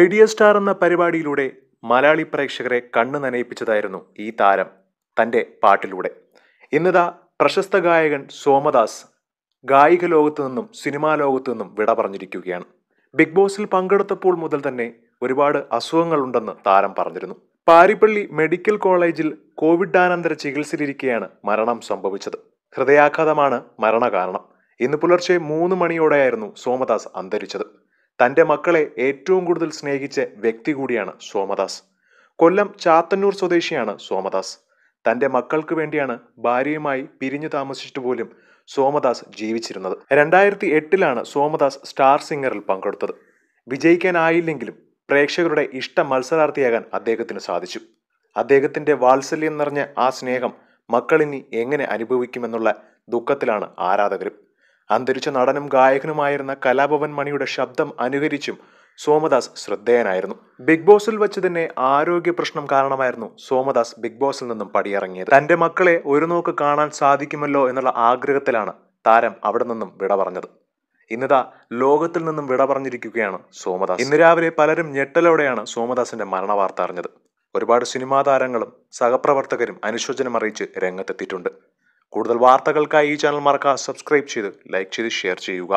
idea star എന്ന പരിപാടിയിലൂടെ മലയാളി പ്രേക്ഷകരെ കണ്ണു നനയിപ്പിച്ചതായിരുന്നു ഈ താരം തൻ്റെ പാട്ടിലൂടെ ഇന്നതാ പ്രശസ്ത ഗായകൻ സോമദാസ് ഗായിക ലോകത്തു നിന്നും സിനിമാ ലോകത്തു നിന്നും വിട പറഞ്ഞിരിക്കുകയാണ് ബിഗ് ബോസിൽ പങ്കെടുത്തപ്പോൾ മുതൽ തന്നെ ഒരുപാട് അസുഖങ്ങളുണ്ടെന്ന് താരം പറഞ്ഞിരുന്നു പാരിപ്പള്ളി മെഡിക്കൽ കോളേജിൽ കോവിഡാനന്തര ചികിത്സയിലിരിക്കെയാണ് മരണം സംഭവിച്ചത് ഹൃദയാഘാതമാണ് മരണകാരണം ഇന്ന് പുലർച്ചെ മൂന്ന് മണിയോടെയായിരുന്നു സോമദാസ് അന്തരിച്ചത് തന്റെ മക്കളെ ഏറ്റവും കൂടുതൽ സ്നേഹിച്ച വ്യക്തി കൂടിയാണ് സോമദാസ് കൊല്ലം ചാത്തന്നൂർ സ്വദേശിയാണ് സോമദാസ് തന്റെ മക്കൾക്ക് വേണ്ടിയാണ് ഭാര്യയുമായി പിരിഞ്ഞു താമസിച്ചിട്ട് പോലും സോമദാസ് ജീവിച്ചിരുന്നത് രണ്ടായിരത്തി എട്ടിലാണ് സോമദാസ് സ്റ്റാർ സിംഗറിൽ പങ്കെടുത്തത് വിജയിക്കാനായില്ലെങ്കിലും പ്രേക്ഷകരുടെ ഇഷ്ട മത്സരാർത്ഥിയാകാൻ അദ്ദേഹത്തിന് സാധിച്ചു അദ്ദേഹത്തിന്റെ വാത്സല്യം നിറഞ്ഞ ആ സ്നേഹം മക്കളിനി എങ്ങനെ അനുഭവിക്കുമെന്നുള്ള ദുഃഖത്തിലാണ് ആരാധകരും അന്തരിച്ച നടനും ഗായകനുമായിരുന്ന കലാഭവൻ മണിയുടെ ശബ്ദം അനുകരിച്ചും സോമദാസ് ശ്രദ്ധേയനായിരുന്നു ബിഗ് ബോസിൽ വെച്ച് തന്നെ ആരോഗ്യ പ്രശ്നം കാരണമായിരുന്നു സോമദാസ് ബിഗ് ബോസിൽ നിന്നും പടിയിറങ്ങിയത് തന്റെ മക്കളെ ഒരു നോക്ക് കാണാൻ സാധിക്കുമല്ലോ എന്നുള്ള ആഗ്രഹത്തിലാണ് താരം അവിടെ നിന്നും വിട പറഞ്ഞത് ഇന്നതാ ലോകത്തിൽ നിന്നും വിട പറഞ്ഞിരിക്കുകയാണ് സോമദാസ് ഇന്ന് രാവിലെ പലരും ഞെട്ടലോടെയാണ് സോമദാസിന്റെ മരണ വാർത്ത അറിഞ്ഞത് ഒരുപാട് സിനിമാ താരങ്ങളും സഹപ്രവർത്തകരും അനുശോചനം അറിയിച്ച് രംഗത്തെത്തിയിട്ടുണ്ട് കൂടുതൽ വാർത്തകൾക്കായി ഈ ചാനൽ മറക്കുക സബ്സ്ക്രൈബ് ചെയ്ത് ലൈക്ക് ചെയ്ത് ഷെയർ ചെയ്യുക